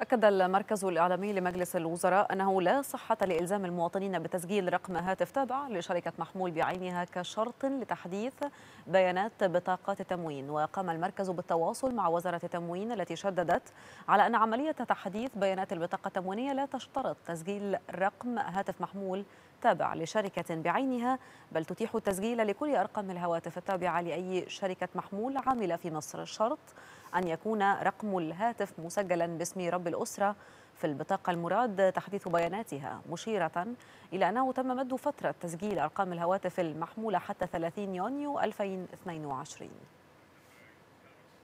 أكد المركز الإعلامي لمجلس الوزراء أنه لا صحة لإلزام المواطنين بتسجيل رقم هاتف تابع لشركة محمول بعينها كشرط لتحديث بيانات بطاقات التموين وقام المركز بالتواصل مع وزارة التموين التي شددت على أن عملية تحديث بيانات البطاقة التموينية لا تشترط تسجيل رقم هاتف محمول تابع لشركة بعينها بل تتيح التسجيل لكل أرقام الهواتف التابعة لأي شركة محمول عاملة في مصر الشرط أن يكون رقم الهاتف مسجلا باسم رب الأسرة في البطاقة المراد تحديث بياناتها مشيرة إلى أنه تم مد فترة تسجيل أرقام الهواتف المحمولة حتى 30 يونيو 2022